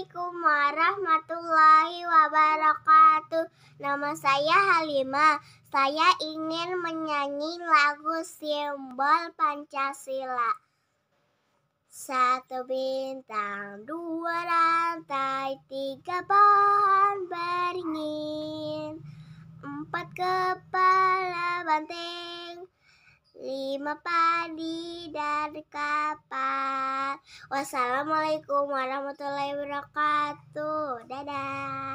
Assalamualaikum warahmatullahi wabarakatuh. Nama saya Halima. Saya ingin menyanyi lagu simbol Pancasila. Satu bintang, dua rantai, tiga pohon beringin, empat kepala banteng, lima padi dan kapal. Wassalamualaikum warahmatullahi wabarakatuh. Dadah.